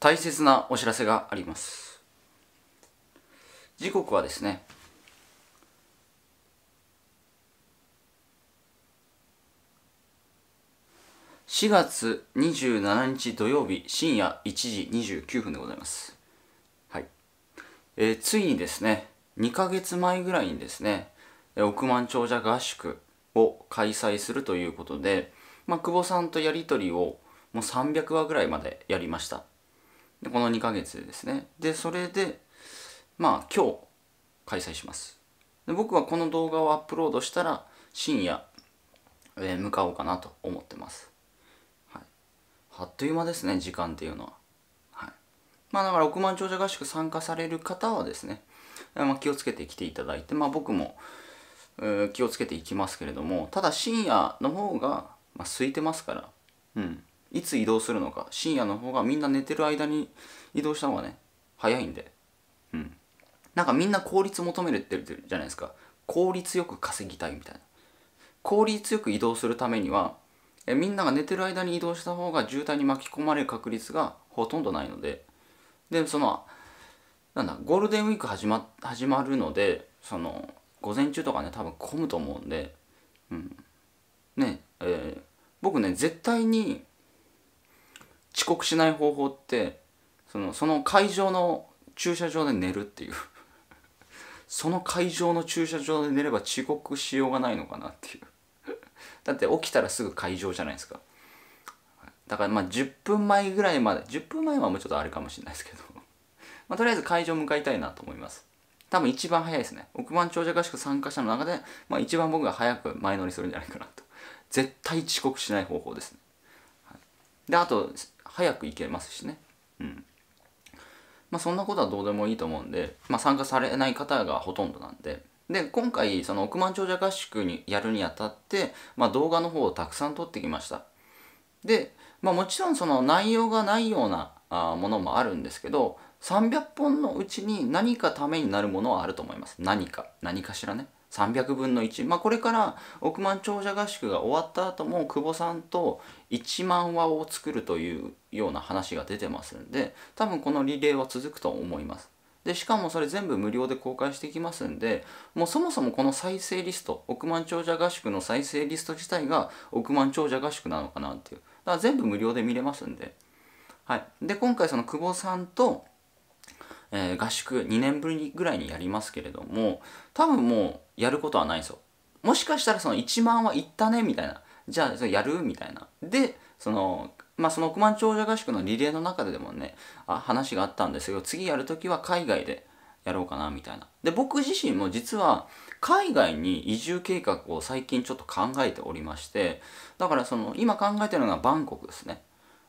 大切なお知らせがあります時刻はですね4月27日土曜日深夜1時29分でございます。はい。えー、ついにですね、2ヶ月前ぐらいにですね、億万長者合宿を開催するということで、まあ、久保さんとやり取りをもう300話ぐらいまでやりました。でこの2ヶ月ですねでそれでまあ今日開催しますで僕はこの動画をアップロードしたら深夜、えー、向かおうかなと思ってます、はい、あっという間ですね時間っていうのははいまあだから億万長者合宿参加される方はですね、まあ、気をつけて来ていただいてまあ僕も気をつけていきますけれどもただ深夜の方が、まあ、空いてますからうんいつ移動するのか深夜の方がみんな寝てる間に移動した方がね早いんでうんなんかみんな効率求めるって言ってるじゃないですか効率よく稼ぎたいみたいな効率よく移動するためにはえみんなが寝てる間に移動した方が渋滞に巻き込まれる確率がほとんどないのででそのなんだゴールデンウィーク始ま始まるのでその午前中とかね多分混むと思うんで、うん、ねえー、僕ね絶対に遅刻しない方法ってそのその会場の駐車場で寝るっていう その会場の駐車場で寝れば遅刻しようがないのかなっていう だって起きたらすぐ会場じゃないですかだからまあ10分前ぐらいまで10分前はもうちょっとあれかもしれないですけど まあとりあえず会場向かいたいなと思います多分一番早いですね億万長者合宿参加者の中で、まあ、一番僕が早く前乗りするんじゃないかなと絶対遅刻しない方法ですね、はい、であと早く行けますしね。うん。まあそんなことはどうでもいいと思うんで、まあ参加されない方がほとんどなんで。で、今回、その億万長者合宿にやるにあたって、まあ動画の方をたくさん撮ってきました。で、まあもちろんその内容がないようなあものもあるんですけど、300本のうちに何かためになるものはあると思います。何か、何かしらね。300分の1、まあ、これから億万長者合宿が終わった後も久保さんと1万話を作るというような話が出てますんで多分このリレーは続くと思います。でしかもそれ全部無料で公開していきますんでもうそもそもこの再生リスト億万長者合宿の再生リスト自体が億万長者合宿なのかなっていうだから全部無料で見れますんで、はい、で今回その久保さんと、えー、合宿2年ぶりぐらいにやりますけれども多分もうやることはないんですよ。もしかしたらその1万はいったねみたいな。じゃあ、それやるみたいな。で、その、まあ、その億万長者合宿のリレーの中ででもね、あ話があったんですけど、次やるときは海外でやろうかなみたいな。で、僕自身も実は海外に移住計画を最近ちょっと考えておりまして、だからその今考えてるのがバンコクですね。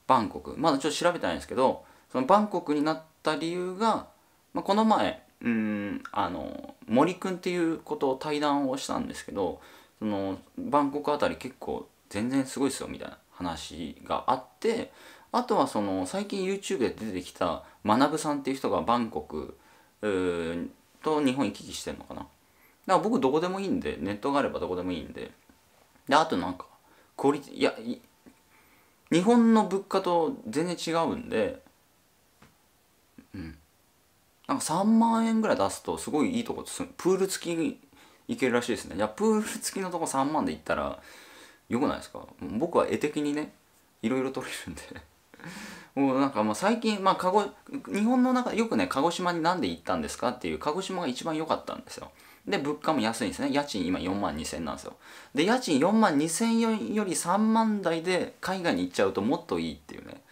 バンコク。まだちょっと調べてないんですけど、そのバンコクになった理由が、まあ、この前、うんあの森くんっていうことを対談をしたんですけどそのバンコクあたり結構全然すごいですよみたいな話があってあとはその最近 YouTube で出てきた学さんっていう人がバンコクと日本行き来してんのかなだから僕どこでもいいんでネットがあればどこでもいいんでであとなんかクオリティいや日本の物価と全然違うんでうんなんか3万円ぐらい出すとすごいいいとこプール付き行けるらしいですねいやプール付きのとこ3万で行ったらよくないですか僕は絵的にねいろいろ取れるんで もうなんかまあ最近、まあ、日本の中よくね鹿児島になんで行ったんですかっていう鹿児島が一番良かったんですよで物価も安いんですね家賃今4万2000なんですよで家賃4万2000より3万台で海外に行っちゃうともっといいっていうね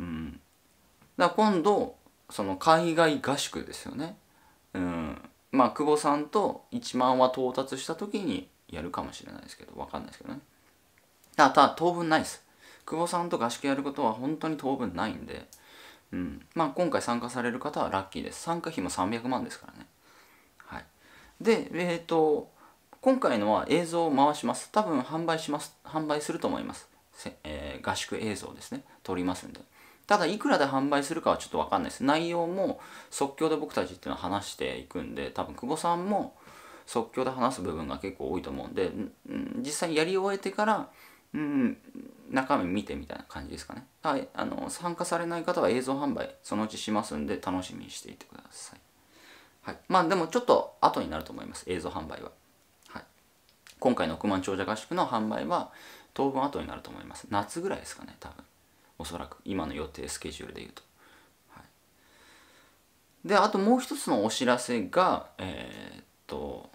うんだから今度その海外合宿ですよね。うん、まあ久保さんと1万は到達した時にやるかもしれないですけどわかんないですけどね。ただ当分ないです。久保さんと合宿やることは本当に当分ないんで、うん、まあ今回参加される方はラッキーです。参加費も300万ですからね。はい、で、えっ、ー、と、今回のは映像を回します。多分販売します。販売すると思います。えー、合宿映像ですね。撮りますんで。ただいくらで販売するかはちょっと分かんないです内容も即興で僕たちっていうのは話していくんで多分久保さんも即興で話す部分が結構多いと思うんで、うん、実際にやり終えてから、うん、中身見てみたいな感じですかねはい、あの参加されない方は映像販売そのうちしますんで楽しみにしていてください、はい、まあでもちょっと後になると思います映像販売は、はい、今回の億万長者合宿の販売は当分後になると思います夏ぐらいですかね多分おそらく今の予定スケジュールで言うと、はい、であともう一つのお知らせがえー、っと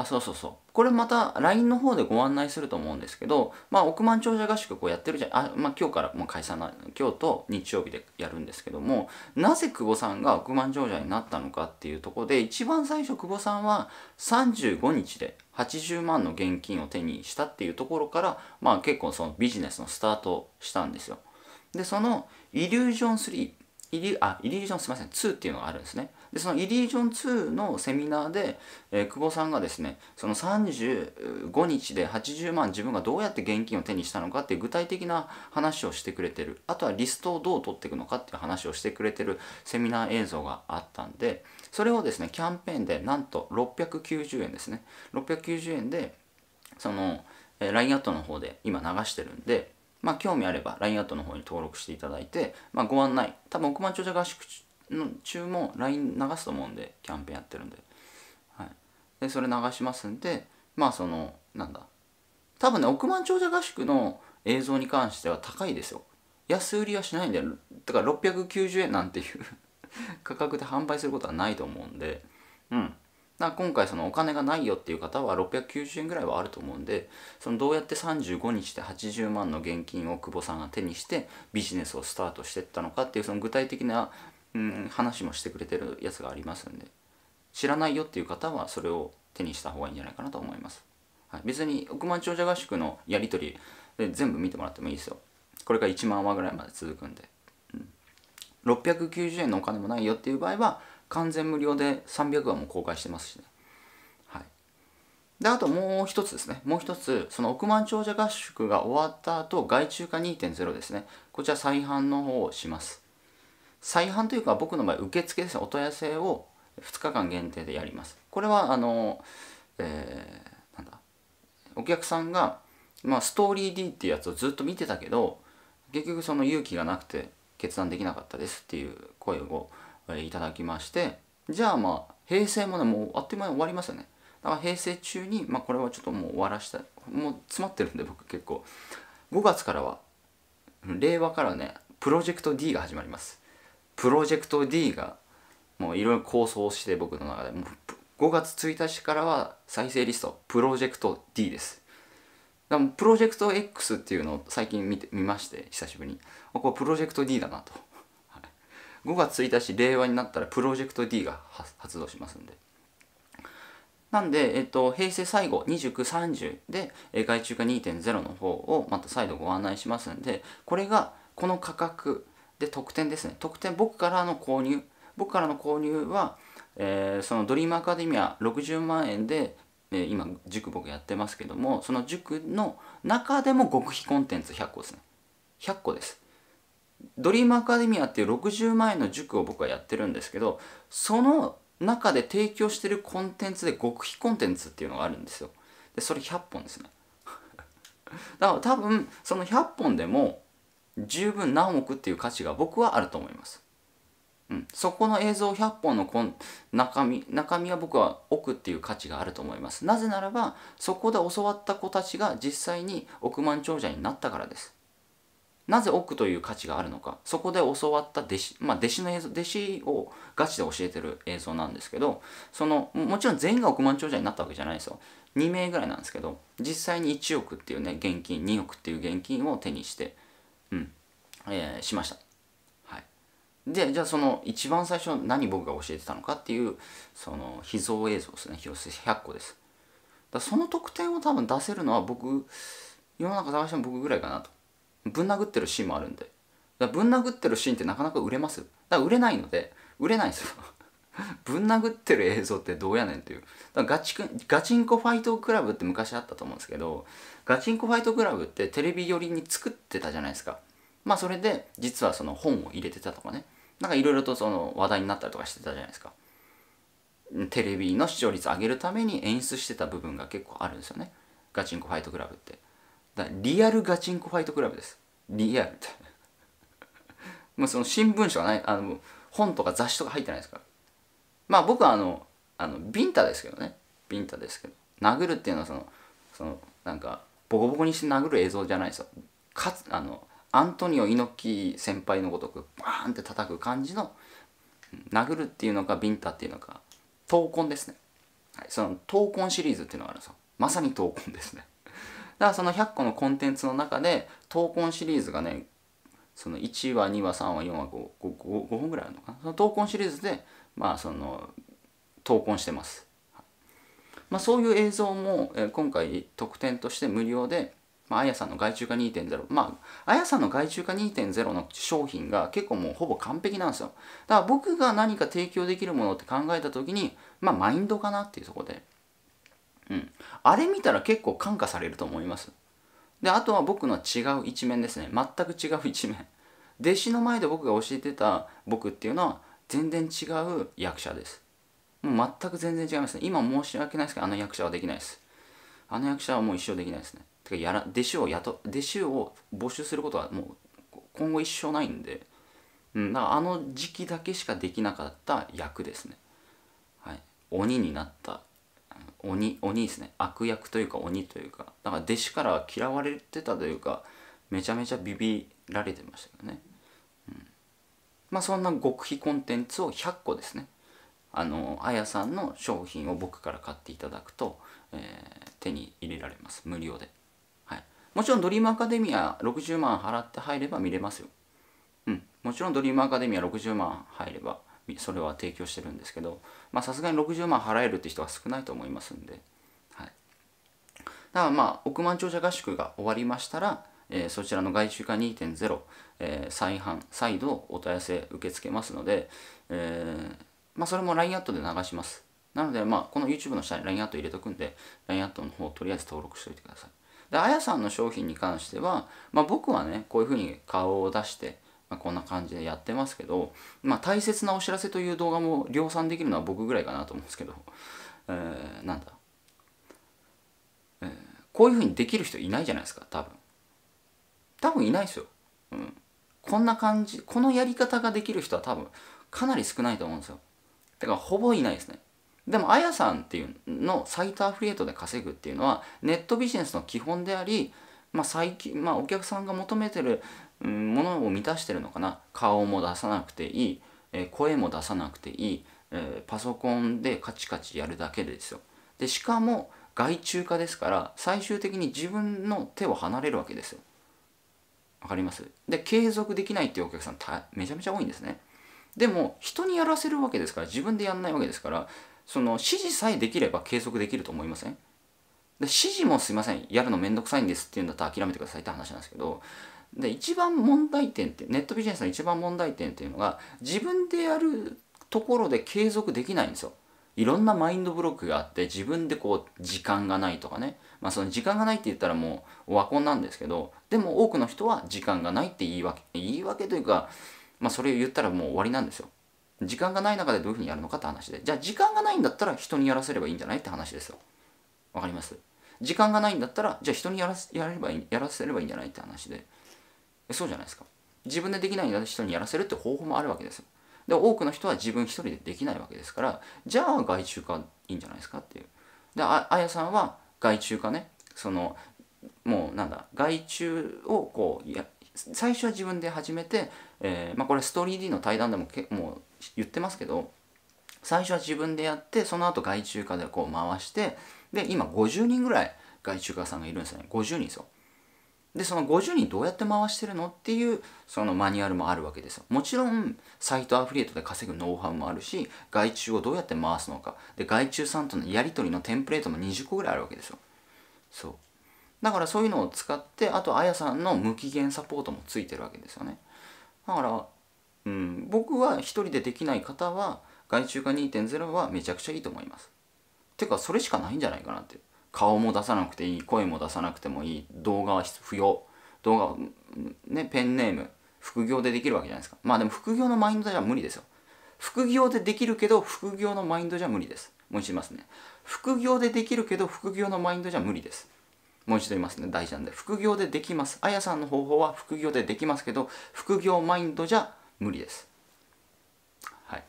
あ、そうそうそう。これまた LINE の方でご案内すると思うんですけど、まあ、億万長者合宿こうやってるじゃん。あ、まあ、今日からもう解散な、今日と日曜日でやるんですけども、なぜ久保さんが億万長者になったのかっていうとこで、一番最初久保さんは35日で80万の現金を手にしたっていうところから、まあ、結構そのビジネスのスタートしたんですよ。で、そのイリュージョン3、イリュあイリュージョンすいません、2っていうのがあるんですね。でそのイリージョン2のセミナーで、えー、久保さんがですねその35日で80万自分がどうやって現金を手にしたのかっていう具体的な話をしてくれてるあとはリストをどう取っていくのかっていう話をしてくれてるセミナー映像があったんでそれをですねキャンペーンでなんと690円ですね690円でその、えー、LINE アットの方で今流してるんでまあ興味あれば LINE アットの方に登録していただいて、まあ、ご案内多分億万長者合宿の中も LINE 流すと思うんでキャンペーンやってるんで,、はい、でそれ流しますんでまあそのなんだ多分ね億万長者合宿の映像に関しては高いですよ安売りはしないんだよだから690円なんていう 価格で販売することはないと思うんでうんだ今回そのお金がないよっていう方は690円ぐらいはあると思うんでそのどうやって35日で80万の現金を久保さんが手にしてビジネスをスタートしていったのかっていうその具体的なうん、話もしてくれてるやつがありますんで知らないよっていう方はそれを手にした方がいいんじゃないかなと思います、はい、別に億万長者合宿のやり取りで全部見てもらってもいいですよこれから1万話ぐらいまで続くんで、うん、690円のお金もないよっていう場合は完全無料で300話も公開してますしねで、あともう一つですね。もう一つ、その億万長者合宿が終わった後、外注化2.0ですね。こちら再販の方をします。再販というか僕の場合受付ですお問い合わせを2日間限定でやりますこれはあの、えー、なんだお客さんが、まあ、ストーリー D っていうやつをずっと見てたけど結局その勇気がなくて決断できなかったですっていう声を、えいただきましてじゃあまあ平成もねもうあっという間に終わりますよねだから平成中に、まあ、これはちょっともう終わらしたもう詰まってるんで僕結構5月からは令和からねプロジェクト D が始まりますプロジェクト D がもういろいろ構想して僕の中でもう5月1日からは再生リストプロジェクト D ですでもプロジェクト X っていうのを最近見て見まして久しぶりにこれプロジェクト D だなと5月1日令和になったらプロジェクト D が発動しますんでなんで、えっと、平成最後2930で、え外注化2.0の方をまた再度ご案内しますんでこれがこの価格で、特典ですね。特典、僕からの購入。僕からの購入は、えー、そのドリームアカデミア60万円で、えー、今、塾僕やってますけども、その塾の中でも極秘コンテンツ100個ですね。100個です。ドリームアカデミアっていう60万円の塾を僕はやってるんですけど、その中で提供してるコンテンツで極秘コンテンツっていうのがあるんですよ。で、それ100本ですね。だから多分、その100本でも、十分何億っていう価値が僕はあると思います。うん、そこの映像100本のこん中身中身は僕は億っていう価値があると思います。なぜならばそこで教わった子たちが実際に億万長者になったからです。なぜ億という価値があるのかそこで教わった弟子,、まあ、弟子の映像弟子をガチで教えてる映像なんですけどそのもちろん全員が億万長者になったわけじゃないですよ2名ぐらいなんですけど実際に1億っていうね現金2億っていう現金を手にしてうん、えー、しました。はい、で、じゃあその一番最初何僕が教えてたのかっていう、その秘蔵映像ですね。秘蔵100個です。だその特典を多分出せるのは僕、世の中探しても僕ぐらいかなと。ぶん殴ってるシーンもあるんで。ぶん殴ってるシーンってなかなか売れますだから売れないので、売れないんですよ。ぶん殴ってる映像ってどうやねんっていうガチくガチンコファイトクラブって昔あったと思うんですけどガチンコファイトクラブってテレビ寄りに作ってたじゃないですかまあそれで実はその本を入れてたとかねなんかいろいろとその話題になったりとかしてたじゃないですかテレビの視聴率上げるために演出してた部分が結構あるんですよねガチンコファイトクラブってだリアルガチンコファイトクラブですリアルって もうその新聞社がないあの本とか雑誌とか入ってないですからまあ僕はあのあのビンタですけどねビンタですけど殴るっていうのはそのそのなんかボコボコにして殴る映像じゃないですよかつあのアントニオ猪木先輩のごとくバーンって叩く感じの殴るっていうのかビンタっていうのか闘魂ですね、はい、その闘魂シリーズっていうのがあるんですよまさに闘魂ですねだからその100個のコンテンツの中で闘魂シリーズがねその1話2話3話4話 5, 5, 5, 5本ぐらいあるのかなその闘魂シリーズでまあ、その投稿してます、まあ、そういう映像も、え今回特典として無料で、まあ、あやさんの外注化2.0まああやさんの外注化2.0の商品が結構もうほぼ完璧なんですよだから僕が何か提供できるものって考えた時にまあマインドかなっていうとこでうんあれ見たら結構感化されると思いますであとは僕の違う一面ですね全く違う一面弟子の前で僕が教えてた僕っていうのは全然違う役者です。もう全く全然違いますね。今申し訳ないですけど、あの役者はできないです。あの役者はもう一生できないですね。てかやら、弟子を雇、弟子を募集することはもう今後一生ないんで、うん、だからあの時期だけしかできなかった役ですね。はい。鬼になった。鬼、鬼ですね。悪役というか鬼というか。だから弟子から嫌われてたというか、めちゃめちゃビビられてましたよね。まあ、そんな極秘コンテンツを100個ですねあのあやさんの商品を僕から買っていただくと、えー、手に入れられます無料で、はい、もちろんドリームアカデミア60万払って入れば見れますようんもちろんドリームアカデミア60万入ればそれは提供してるんですけどさすがに60万払えるって人は少ないと思いますんで、はい、だからまあ億万長者合宿が終わりましたらえー、そちらの外注化2.0、えー、再販、再度お問い合わせ受け付けますので、えー、まあ、それも LINE アットで流します。なので、まあ、この YouTube の下に LINE アット入れとくんで、LINE アットの方とりあえず登録しておいてください。で、あやさんの商品に関しては、まあ、僕はね、こういうふうに顔を出して、まあ、こんな感じでやってますけど、まあ、大切なお知らせという動画も量産できるのは僕ぐらいかなと思うんですけど、えー、なんだ、えー、こういうふうにできる人いないじゃないですか、多分。多分いないですよ、うん、こんな感じこのやり方ができる人は多分かなり少ないと思うんですよだからほぼいないですねでもあやさんっていうのサイトアフリエイトで稼ぐっていうのはネットビジネスの基本であり、まあ、最近、まあ、お客さんが求めてるものを満たしてるのかな顔も出さなくていい、え声も出さなくていい、えパソコンでカチカチやるだけですよでしかも外注化ですから最終的に自分の手を離れるわけですよわかりますで、継続できないっていうお客さんめちゃめちゃ多いんですね。でも、人にやらせるわけですから、自分でやんないわけですから、その指示さえできれば継続できると思いませんで指示もすいません、やるのめんどくさいんですっていうんだったら諦めてくださいって話なんですけど、で、一番問題点って、ネットビジネスの一番問題点っていうのが、自分でやるところで継続できないんですよ。いろんなマインドブロックがあって自分でこう時間がないとかねまあその時間がないって言ったらもうオワコンなんですけどでも多くの人は時間がないって言い訳言い訳というかまあそれを言ったらもう終わりなんですよ時間がない中でどういうふうにやるのかって話でじゃあ時間がないんだったら人にやらせればいいんじゃないって話ですよわかります時間がないんだったらじゃあ人にやらせやればいいやらせればいいんじゃないって話でそうじゃないですか自分でできないんだったら人にやらせるって方法もあるわけですよで多くの人は自分一人でできないわけですからじゃあ外注化いいんじゃないですかっていうであやさんは外注化ねそのもうなんだ外注をこうや最初は自分で始めて、えー、まあ、これストーリー D の対談でもけもう言ってますけど最初は自分でやってその後外注化でこう回してで今50人ぐらい外注化さんがいるんですよね50人ですよでその50人どうやって回してるのっていうそのマニュアルもあるわけですよもちろんサイトアフリエイトで稼ぐノウハウもあるし外注をどうやって回すのかで外注さんとのやり取りのテンプレートも20個ぐらいあるわけですよそうだからそういうのを使ってあとあやさんの無期限サポートもついてるわけですよねだから、うん、僕は1人でできない方は外注化2.0はめちゃくちゃいいと思いますてかそれしかないんじゃないかなって顔も出さなくていい声も出さなくてもいい動画は不要動画はねペンネーム副業でできるわけじゃないですかまあでも副業のマインドじゃ無理ですよ副業でできるけど副業のマインドじゃ無理ですもう一度言いますね副業でできるけど副業のマインドじゃ無理ですもう一度言いますね大事なんで副業でできますあやさんの方法は副業でできますけど副業マインドじゃ無理ですはい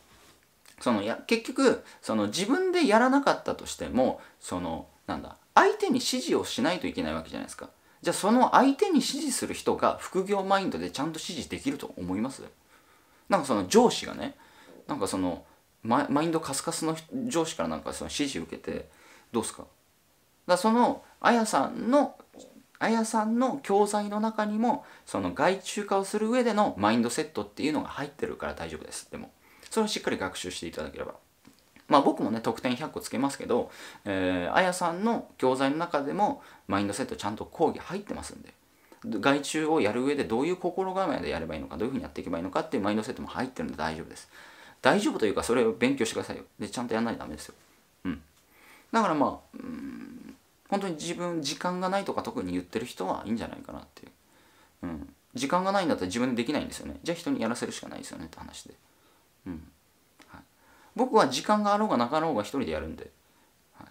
そのや結局その自分でやらなかったとしてもそのなんだ相手に指示をしないといけないわけじゃないですかじゃあその相手に指示する人が副業マインドでちゃんと指示できると思いますなんかその上司がねなんかそのマインドカスカスの上司からなんかその指示受けてどうすかだそのあやさんのあやさんの教材の中にもその外注化をする上でのマインドセットっていうのが入ってるから大丈夫ですでもそれをしっかり学習していただければまあ僕もね、得点100個つけますけど、えー、あやさんの教材の中でも、マインドセットちゃんと講義入ってますんで、外注をやる上でどういう心構えでやればいいのか、どういうふうにやっていけばいいのかっていうマインドセットも入ってるんで大丈夫です。大丈夫というか、それを勉強してくださいよ。で、ちゃんとやんないとダメですよ。うん。だからまあ、本当に自分、時間がないとか特に言ってる人はいいんじゃないかなっていう。うん。時間がないんだったら自分でできないんですよね。じゃあ人にやらせるしかないですよねって話で。うん。僕は時間があろうがなかろうが一人でやるんで、はい、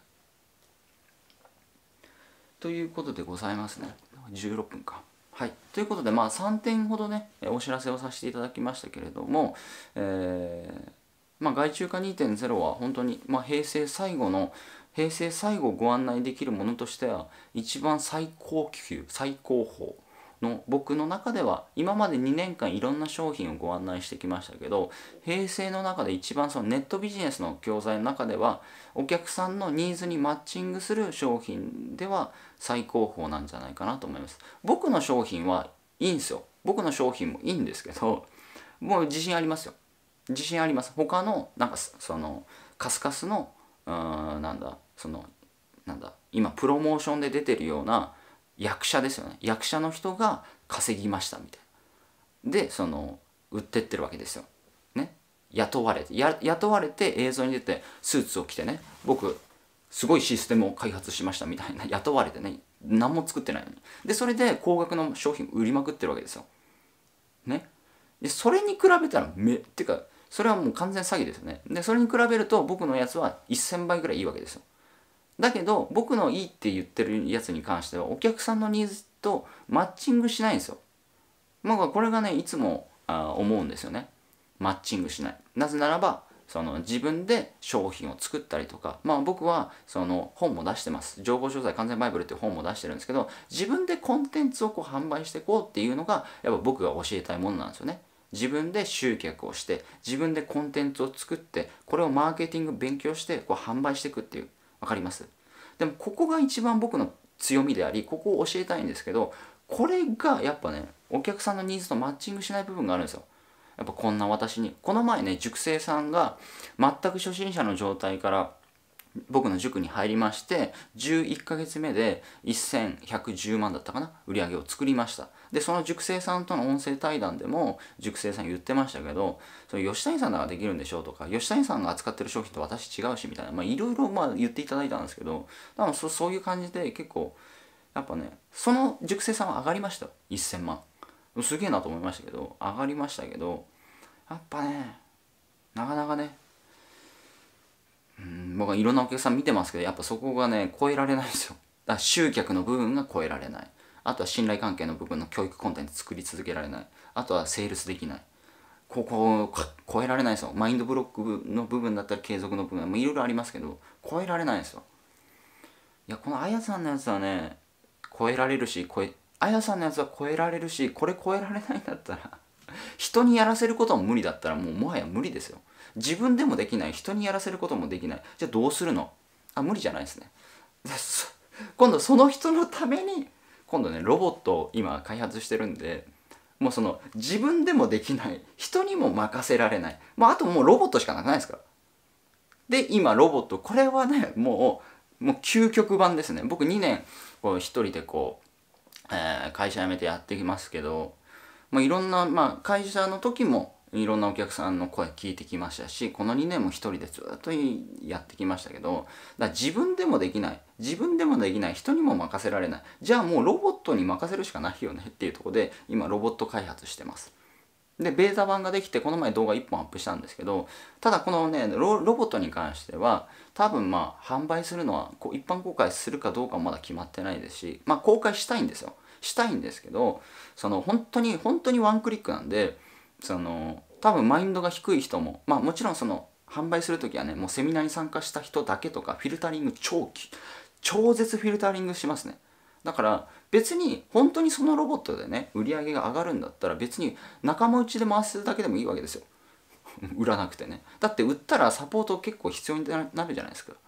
ということでございますね16分かはいということでまあ3点ほどねお知らせをさせていただきましたけれども、えー、まあ、外注化2.0は本当に、まあ、平成最後の平成最後ご案内できるものとしては一番最高級最高峰の僕の中では今まで2年間いろんな商品をご案内してきましたけど平成の中で一番そのネットビジネスの教材の中ではお客さんのニーズにマッチングする商品では最高峰なんじゃないかなと思います僕の商品はいいんですよ僕の商品もいいんですけどもう自信ありますよ自信あります他のなんかそのカスカスのうーんなんだそのなんだ今プロモーションで出てるような役者ですよね役者の人が稼ぎましたみたいなでその売ってってるわけですよね雇われて雇われて映像に出てスーツを着てね僕すごいシステムを開発しましたみたいな雇われてね何も作ってないのにでそれで高額の商品売りまくってるわけですよねでそれに比べたらめっていうかそれはもう完全詐欺ですよねでそれに比べると僕のやつは1000倍ぐらいいいわけですよだけど僕のいいって言ってるやつに関してはお客さんのニーズとマッチングしないんですよ。まあこれがねいつもあ思うんですよね。マッチングしない。なぜならばその自分で商品を作ったりとか、まあ僕はその本も出してます。情報商材完全バイブルっていう本も出してるんですけど、自分でコンテンツをこう販売していこうっていうのが、やっぱ僕が教えたいものなんですよね。自分で集客をして、自分でコンテンツを作って、これをマーケティング勉強して、こう販売していくっていう。分かりますでもここが一番僕の強みでありここを教えたいんですけどこれがやっぱねお客さんのニーズとマッチングしない部分があるんですよやっぱこんな私にこの前ね熟成さんが全く初心者の状態から僕の塾に入りまして11ヶ月目で1110万だったかな売り上げを作りましたでその塾生さんとの音声対談でも塾生さん言ってましたけどそ吉谷さんならできるんでしょうとか吉谷さんが扱ってる商品と私違うしみたいなまあいろいろま言っていただいたんですけど多分そそういう感じで結構やっぱねその塾生さんは上がりました1000万すげえなと思いましたけど上がりましたけどやっぱねなかなかねうん僕はいろんなお客さん見てますけどやっぱそこがね超えられないですよだから集客の部分が超えられないあとは信頼関係の部分の教育コンテンツ作り続けられないあとはセールスできないここを超えられないですよマインドブロックの部分だったり継続の部分もいろいろありますけど超えられないですよいやこのあやさんのやつはね超えられるし超えあやさんのやつは超えられるしこれ超えられないんだったら人にやらせることも無理だったらもうもはや無理ですよ自分でもできない人にやらせることもできないじゃあどうするのあ無理じゃないですね今度その人のために今度ねロボットを今開発してるんでもうその自分でもできない人にも任せられないもうあともうロボットしかなくないですからで今ロボットこれはねもうもう究極版ですね僕2年こう1人でこう、えー、会社辞めてやってきますけどまあ、いろんな、まあ、会社の時もいろんなお客さんの声聞いてきましたしこの2年も一人でずっとやってきましたけどだ自分でもできない自分でもできない人にも任せられないじゃあもうロボットに任せるしかないよねっていうとこで今ロボット開発してますでベータ版ができてこの前動画1本アップしたんですけどただこのねロボットに関しては多分まあ販売するのはこう一般公開するかどうかまだ決まってないですしまあ公開したいんですよしたいんですけどその本当に本当にワンクリックなんでその多分マインドが低い人もまあもちろんその販売する時はねもうセミナーに参加した人だけとかフィルタリング長期超絶フィルタリングしますねだから別に本当にそのロボットでね売り上げが上がるんだったら別に仲間内で回すだけでもいいわけですよ 売らなくてねだって売ったらサポート結構必要になるじゃないですかだか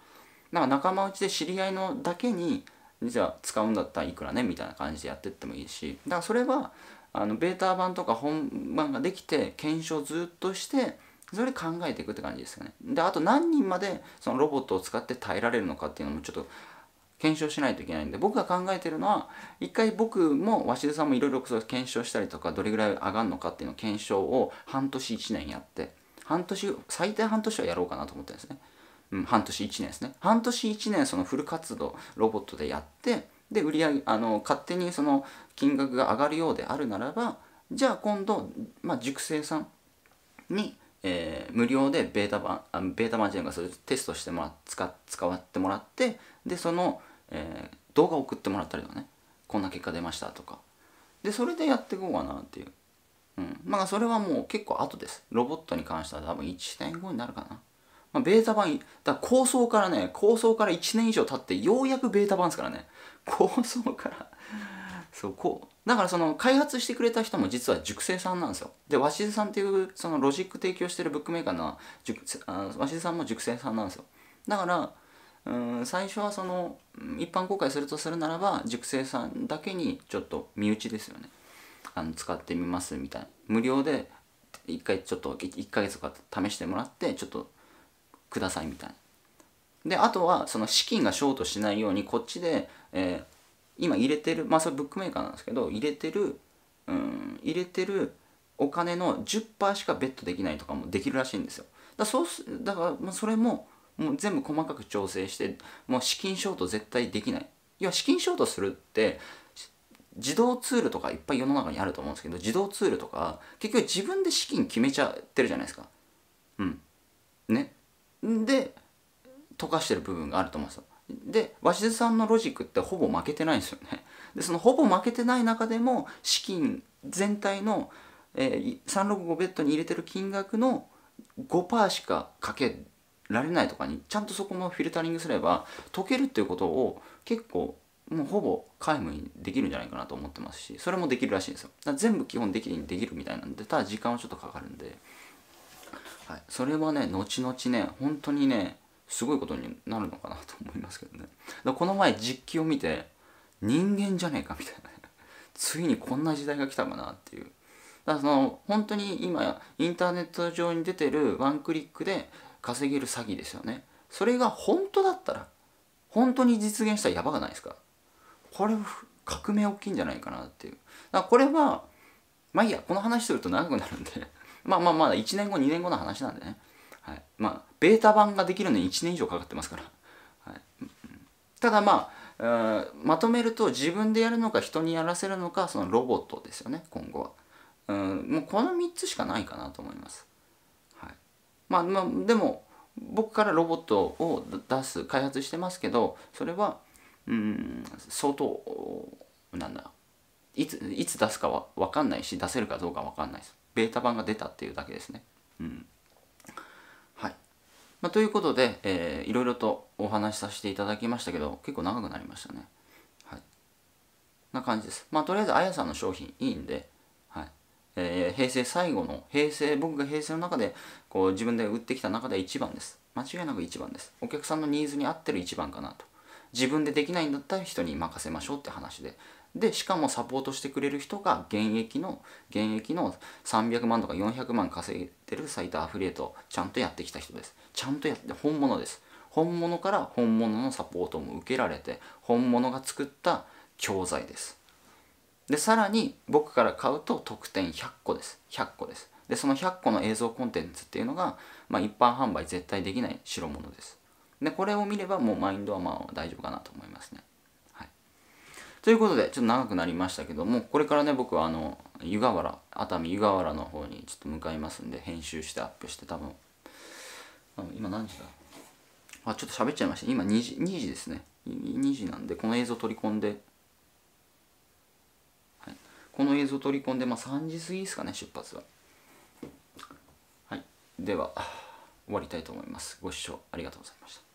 ら仲間内で知り合いのだけに実は使うんだったらいくらねみたいな感じでやってってもいいしだからそれはあのベータ版とか本番ができて検証ずっとしてそれ考えていくって感じですよねであと何人までそのロボットを使って耐えられるのかっていうのもちょっと検証しないといけないんで僕が考えてるのは一回僕も鷲津さんもいろいろ検証したりとかどれぐらい上がるのかっていうの検証を半年1年やって半年最低半年はやろうかなと思ってるんですねうん、半年1年ですね半年1年そのフル活動ロボットでやってで売り上げあの勝手にその金額が上がるようであるならばじゃあ今度、まあ、塾生さんに、えー、無料でベータ版あベータ版じゃないかテストしてもら使使わってもらってでその、えー、動画送ってもらったりとかねこんな結果出ましたとかでそれでやっていこうかなっていう、うん、まあそれはもう結構後ですロボットに関しては多分1後になるかなまあ、ベータ版、だ構想からね、構想から1年以上経ってようやくベータ版ですからね。構想からそう、こう。だからその開発してくれた人も実は熟成さんなんですよ。で、鷲津さんっていうそのロジック提供してるブックメーカーの鷲津さんも熟成さんなんですよ。だから、うん最初はその一般公開するとするならば熟成さんだけにちょっと身内ですよねあの使ってみますみたいな無料で1回ちょっと1ヶ月とか試してもらってちょっとくださいみたいな。であとはその資金がショートしないようにこっちで、えー、今入れてるまあそれブックメーカーなんですけど入れてるうん入れてるお金の10%しかベットできないとかもできるらしいんですよだそうすだからもうそれももう全部細かく調整してもう資金ショート絶対できない要は資金ショートするって自動ツールとかいっぱい世の中にあると思うんですけど自動ツールとか結局自分で資金決めちゃってるじゃないですかうんねで溶かしてる部分があると思うんですよで鷲津さんのロジックってほぼ負けてないんですよねでそのほぼ負けてない中でも資金全体の、えー、365ベッドに入れてる金額の5%しかかけられないとかにちゃんとそこもフィルタリングすれば解けるっていうことを結構もうほぼ皆無にできるんじゃないかなと思ってますしそれもできるらしいんですよ全部基本的にできるみたいなんでただ時間はちょっとかかるんで。はい、それはね後々ね本当にねすごいことになるのかなと思いますけどねだこの前実機を見て人間じゃねえかみたいな ついにこんな時代が来たかなっていうだからその本当に今インターネット上に出てるワンクリックで稼げる詐欺ですよねそれが本当だったら本当に実現したらやばくないですかこれ革命大きいんじゃないかなっていうだからこれはまあいいやこの話すると長くなるんでまあまあまあ、1年後、2年後の話なんでね。はい。まあ、ベータ版ができるのに1年以上かかってますから。はい、ただまあ、まとめると自分でやるのか人にやらせるのかそのロボットですよね今後はうんもうこの3つしかないかなと思います、はい、まあ、まあでも僕からロボットを出す開発してますけどそれはうん相当なんだいついつ出すかは分かんないし出せるかどうか分かんないですベータ版が出たっていうだけですね。うんはいまあ、ということで、えー、いろいろとお話しさせていただきましたけど結構長くなりましたね。はい、な感じです。まあ、とりあえずあやさんの商品いいんで、はいえー、平成最後の平成僕が平成の中でこう自分で売ってきた中で1番です。間違いなく1番です。お客さんのニーズに合ってる1番かなと。自分でできないんだったら人に任せましょうって話ででしかもサポートしてくれる人が現役の現役の300万とか400万稼いでるサイトアフリエイトちゃんとやってきた人ですちゃんとやって本物です本物から本物のサポートも受けられて本物が作った教材ですでさらに僕から買うと特典100個です100個ですでその100個の映像コンテンツっていうのが、まあ、一般販売絶対できない代物ですでこれを見ればもうマインドはまあ大丈夫かなと思いますねということで、ちょっと長くなりましたけども、これからね、僕はあの、湯河原、熱海湯河原の方にちょっと向かいますんで、編集してアップして多分、今何時だあ、ちょっと喋っちゃいました。今2時、2時ですね。2時なんで、この映像取り込んで、はい、この映像取り込んで、まあ3時過ぎですかね、出発は。はい。では、終わりたいと思います。ご視聴ありがとうございました。